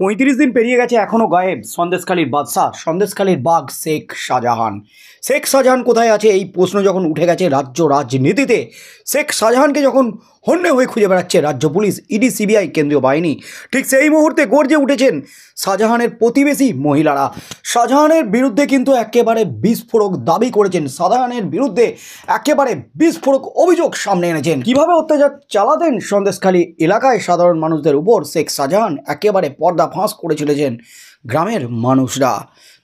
পঁয়ত্রিশ দিন পেরিয়ে গেছে এখনও গায়েব সন্দেশখালীর বাদশাহ সন্দেশখালীর বাঘ শেখ শাহজাহান শেখ শাহজাহান কোথায় আছে এই প্রশ্ন যখন উঠে গেছে রাজ্য রাজনীতিতে শেখ শাহজাহানকে যখন হন্যে হয়ে খুঁজে বেড়াচ্ছে রাজ্য পুলিশ ইডি সিবিআই কেন্দ্রীয় বাহিনী ঠিক সেই মুহূর্তে গর্জে উঠেছেন শাহজাহানের প্রতিবেশী মহিলারা শাহজাহানের বিরুদ্ধে কিন্তু একেবারে বিস্ফোরক দাবি করেছেন শাহজাহানের বিরুদ্ধে একেবারে বিস্ফোরক অভিযোগ সামনে এনেছেন কিভাবে অত্যাচার চালাতেন সন্দেশখালী এলাকায় সাধারণ মানুষদের উপর শেখ শাহজাহান একেবারে পর্দা ফাঁস করে চলেছেন গ্রামের মানুষরা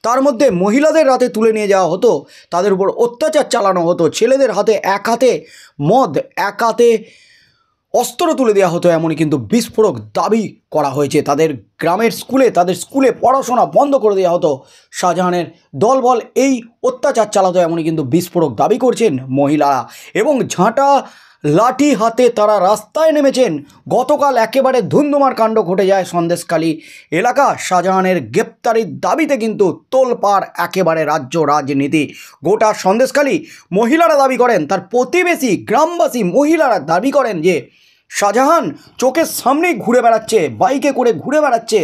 তার মধ্যে মহিলাদের রাতে তুলে নিয়ে যাওয়া হতো তাদের উপর অত্যাচার চালানো হতো ছেলেদের হাতে এক হাতে মদ এক হাতে অস্ত্র তুলে দেওয়া হতো এমনই কিন্তু বিস্ফোরক দাবি করা হয়েছে তাদের গ্রামের স্কুলে তাদের স্কুলে পড়াশোনা বন্ধ করে দেওয়া হতো শাহজাহানের দলবল এই অত্যাচার চালাতো এমনই কিন্তু বিস্ফোরক দাবি করছেন মহিলারা এবং ঝাঁটা লাঠি হাতে তারা রাস্তায় নেমেছেন গতকাল একেবারে ধুন্ধুমার কাণ্ড ঘটে যায় সন্দেশকালী এলাকা শাহজাহানের গ্রেপ্তারির দাবিতে কিন্তু তোলপাড় একেবারে রাজ্য রাজনীতি গোটা সন্দেশকালী মহিলারা দাবি করেন তার প্রতিবেশী গ্রামবাসী মহিলারা দাবি করেন যে শাহজাহান চোখের সামনেই ঘুরে বেড়াচ্ছে বাইকে করে ঘুরে বেড়াচ্ছে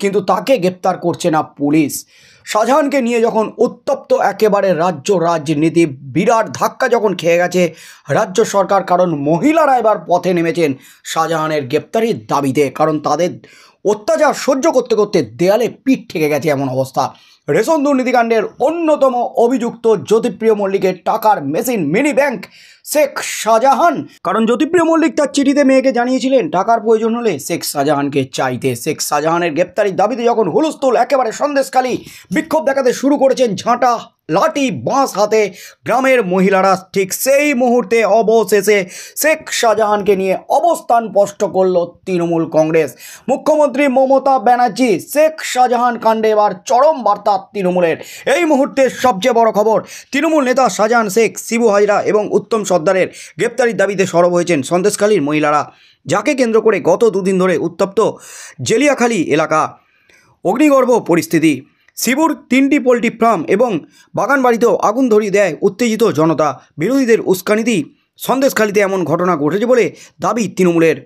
কিন্তু তাকে গ্রেপ্তার করছে না পুলিশ শাহজাহানকে নিয়ে যখন উত্তপ্ত একেবারে রাজ্য রাজনীতি বিরাট ধাক্কা যখন খেয়ে গেছে রাজ্য সরকার কারণ মহিলারা এবার পথে নেমেছেন শাহজাহানের গ্রেপ্তারির দাবিতে কারণ তাদের অত্যাচার সহ্য করতে করতে দেয়ালে পিঠ ঠেকে গেছে এমন অবস্থা রেশন দুর্নীতিকাণ্ডের অন্যতম অভিযুক্ত জ্যোতিপ্রিয় মল্লিকের টাকার machine mini bank Sheikh Shahjahan কারণ জ্যোতিপ্রিয় মল্লিক তার চিঠিতে মেয়েকে জানিয়েছিলেন টাকার প্রয়োজন হলে শেখ শাহজাহানকে চাইতে শেখ শাহজাহানের গ্রেপ্তারির দাবিতে যখন হুলস্থুল একেবারে সন্দেশকালী বিক্ষোভ দেখাতে শুরু করেছেন ঝাঁটা লাঠি বাঁশ হাতে গ্রামের মহিলারা ঠিক সেই মুহূর্তে অবশেষে শেখ শাহজাহানকে নিয়ে অবস্থান স্পষ্ট করল তৃণমূল কংগ্রেস মুখ্যমন্ত্রী মমতা ব্যানার্জি শেখ শাহজাহান কাণ্ডে এবার চরম বার্তা তৃণমূলের এই মুহূর্তে সবচেয়ে বড় খবর তৃণমূল নেতা শাহজাহান শেখ শিবু হাজরা এবং উত্তম সর্দারের গ্রেপ্তারির দাবিতে সরব হয়েছেন সন্দেশখালীর মহিলারা যাকে কেন্দ্র করে গত দুদিন ধরে উত্তপ্ত জেলিয়াখালী এলাকা অগ্নিগর্ভ পরিস্থিতি শিবুর তিনটি পোলট্রি ফার্ম এবং বাগানবাড়িতেও আগুন ধরিয়ে দেয় উত্তেজিত জনতা বিরোধীদের উস্কানিতেই সন্দেশখালিতে এমন ঘটনা ঘটেছে বলে দাবি তৃণমূলের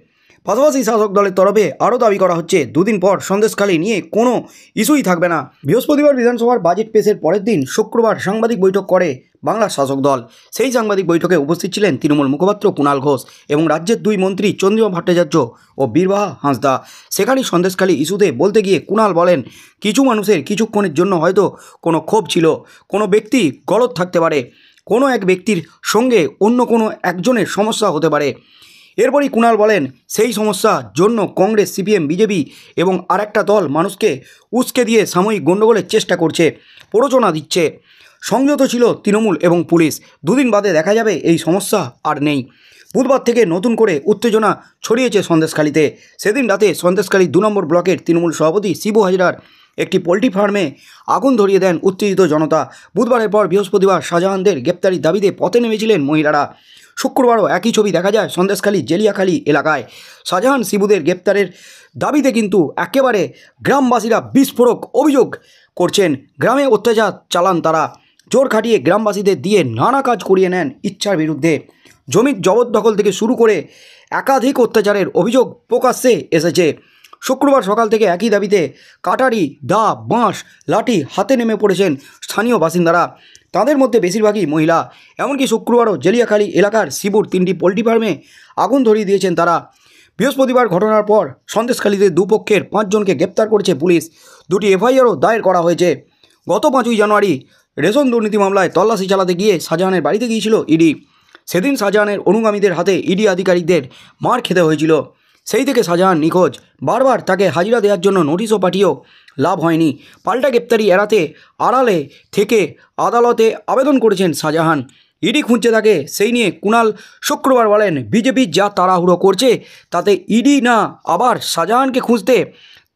পাশাপাশি শাসক দলের তরফে আরও দাবি করা হচ্ছে দুদিন পর সন্দেশখালি নিয়ে কোনো ইস্যুই থাকবে না বৃহস্পতিবার বিধানসভার বাজেট পেশের পরের দিন শুক্রবার সাংবাদিক বৈঠক করে বাংলার শাসক দল সেই সাংবাদিক বৈঠকে উপস্থিত ছিলেন তৃণমূল মুখপাত্র কুণাল ঘোষ এবং রাজ্যের দুই মন্ত্রী চন্দ্রিমা ভট্টাচার্য ও বীরবাহা হাঁসদা সেখানেই সন্দেশখালী ইস্যুতে বলতে গিয়ে কুণাল বলেন কিছু মানুষের কিছুক্ষণের জন্য হয়তো কোনো ক্ষোভ ছিল কোনো ব্যক্তি গলত থাকতে পারে কোনো এক ব্যক্তির সঙ্গে অন্য কোনো একজনের সমস্যা হতে পারে এরপরই কুণাল বলেন সেই সমস্যা জন্য কংগ্রেস সিপিএম বিজেপি এবং আরেকটা দল মানুষকে উস্কে দিয়ে সাময়িক গণ্ডগোলের চেষ্টা করছে প্ররোচনা দিচ্ছে সংযত ছিল তৃণমূল এবং পুলিশ দুদিন বাদে দেখা যাবে এই সমস্যা আর নেই বুধবার থেকে নতুন করে উত্তেজনা ছড়িয়েছে সন্দেশখালীতে সেদিন রাতে সন্দেশখালী দু নম্বর ব্লকের তৃণমূল সভাপতি শিবু হাজরার একটি পোলট্রি ফার্মে আগুন ধরিয়ে দেন উত্তেজিত জনতা বুধবারের পর বৃহস্পতিবার শাহজাহানদের গ্রেপ্তারির দাবিতে পথে নেমেছিলেন মহিলারা শুক্রবারও একই ছবি দেখা যায় সন্দেশখালী জেলিয়াখালী এলাকায় শাহজাহান শিবুদের গ্রেপ্তারের দাবিতে কিন্তু একেবারে গ্রামবাসীরা বিস্ফোরক অভিযোগ করছেন গ্রামে অত্যাচার চালান তারা জোর খাটিয়ে গ্রামবাসীদের দিয়ে নানা কাজ করিয়ে নেন ইচ্ছার বিরুদ্ধে জমির জবরদখল থেকে শুরু করে একাধিক অত্যাচারের অভিযোগ প্রকাশ্যে এসেছে শুক্রবার সকাল থেকে একই দাবিতে কাটারি দা বাঁশ লাঠি হাতে নেমে পড়েছেন স্থানীয় বাসিন্দারা তাদের মধ্যে বেশিরভাগই মহিলা এমনকি শুক্রবারও জেলিয়াখালী এলাকার শিবুর তিনটি পোলট্রি ফার্মে আগুন ধরিয়ে দিয়েছেন তারা বৃহস্পতিবার ঘটনার পর সন্দেশখালীদের দুপক্ষের পাঁচজনকে গ্রেপ্তার করেছে পুলিশ দুটি এফআইআরও দায়ের করা হয়েছে গত পাঁচই জানুয়ারি রেশন দুর্নীতি মামলায় তল্লাশি চালাতে গিয়ে শাহজাহানের বাড়িতে গিয়েছিল ইডি সেদিন শাহজাহানের অনুগামীদের হাতে ইডি আধিকারিকদের মার খেতে হয়েছিল সেই থেকে শাহজাহান নিখোঁজ বারবার তাকে হাজিরা দেওয়ার জন্য নোটিশও পাঠিয়েও লাভ হয়নি পাল্টা গ্রেপ্তারি এড়াতে আড়ালে থেকে আদালতে আবেদন করেছেন শাহজাহান ইডি খুঁজছে তাকে সেই নিয়ে কুণাল শুক্রবার বলেন বিজেপি যা তাড়াহুড়ো করছে তাতে ইডি না আবার শাহজাহানকে খুঁজতে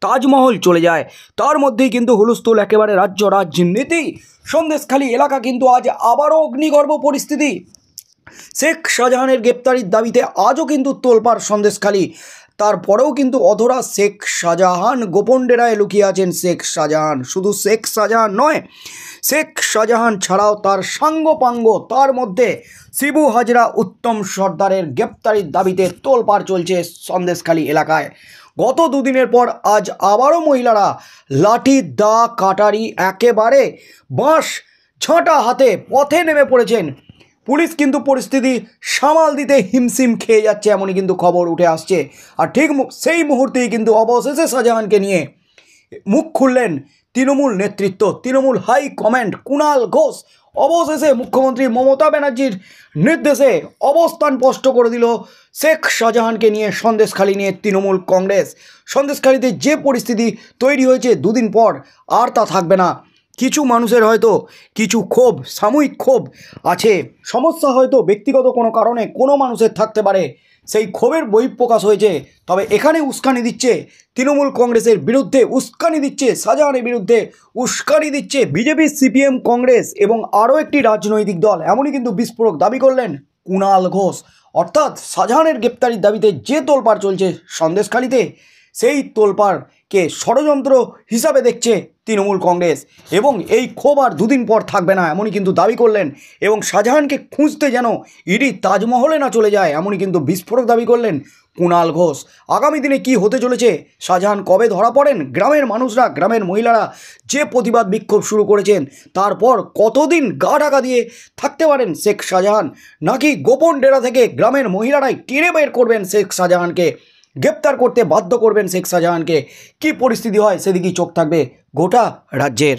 তাজমহল চলে যায় তার মধ্যেই কিন্তু হুলস্থুল একেবারে রাজ্য রাজনীতি সন্দেশখালী এলাকা কিন্তু আজ আবারও অগ্নিগর্ভ পরিস্থিতি শেখ শাহজাহানের গ্রেপ্তারির দাবিতে আজও কিন্তু তোলপাড় সন্দেশখালী তারপরেও কিন্তু অধরা শেখ শাহজাহান গোপন ডেরায় লুকিয়ে আছেন শেখ শাহজাহান শুধু শেখ শাহজাহান নয় শেখ শাহজাহান ছাড়াও তার সাঙ্গপাঙ্গ তার মধ্যে শিবু হাজরা উত্তম সর্দারের গ্রেপ্তারির দাবিতে তোলপাড় চলছে সন্দেশখালী এলাকায় গত দুদিনের পর আজ আবারও মহিলারা লাঠি দা কাটারি একেবারে বাঁশ ছাঁটা হাতে পথে নেমে পড়েছেন পুলিশ কিন্তু পরিস্থিতি সামাল দিতে হিমসিম খেয়ে যাচ্ছে এমনই কিন্তু খবর উঠে আসছে আর ঠিক সেই মুহূর্তেই কিন্তু অবশেষে শাহজাহানকে নিয়ে মুখ খুললেন তৃণমূল নেতৃত্ব তৃণমূল হাই কমান্ড কুণাল ঘোষ অবশেষে মুখ্যমন্ত্রী মমতা ব্যানার্জির নির্দেশে অবস্থান স্পষ্ট করে দিল শেখ শাহজাহানকে নিয়ে সন্দেশখালী নিয়ে তৃণমূল কংগ্রেস সন্দেশখালীতে যে পরিস্থিতি তৈরি হয়েছে দুদিন পর আর তা থাকবে না কিছু মানুষের হয়তো কিছু ক্ষোভ সাময়িক ক্ষোভ আছে সমস্যা হয়তো ব্যক্তিগত কোনো কারণে কোনো মানুষের থাকতে পারে সেই ক্ষোভের বহিঃপ্রকাশ হয়েছে তবে এখানে উস্কানি দিচ্ছে তৃণমূল কংগ্রেসের বিরুদ্ধে উস্কানি দিচ্ছে শাহজাহানের বিরুদ্ধে উস্কানি দিচ্ছে বিজেপি সিপিএম কংগ্রেস এবং আরও একটি রাজনৈতিক দল এমনই কিন্তু বিস্ফোরক দাবি করলেন কুণাল ঘোষ অর্থাৎ শাহজাহানের গ্রেপ্তারির দাবিতে যে তোলপাড় চলছে সন্দেশখালিতে সেই তোলপাড় কে ষড়যন্ত্র হিসাবে দেখছে তৃণমূল কংগ্রেস এবং এই ক্ষোভ আর দুদিন পর থাকবে না এমনই কিন্তু দাবি করলেন এবং শাহজাহানকে খুঁজতে যেন ইডি তাজমহলে না চলে যায় এমনই কিন্তু বিস্ফোরক দাবি করলেন কুণাল ঘোষ আগামী দিনে কি হতে চলেছে শাহজাহান কবে ধরা পড়েন গ্রামের মানুষরা গ্রামের মহিলারা যে প্রতিবাদ বিক্ষোভ শুরু করেছেন তারপর কতদিন গা ঢাকা দিয়ে থাকতে পারেন শেখ শাহজাহান নাকি গোপন ডেরা থেকে গ্রামের মহিলারাই টেনে বের করবেন শেখ শাহজাহানকে গ্রেপ্তার করতে বাধ্য করবেন শেখ শাহজাহানকে কি পরিস্থিতি হয় সেদিকেই চোখ থাকবে গোটা রাজ্যের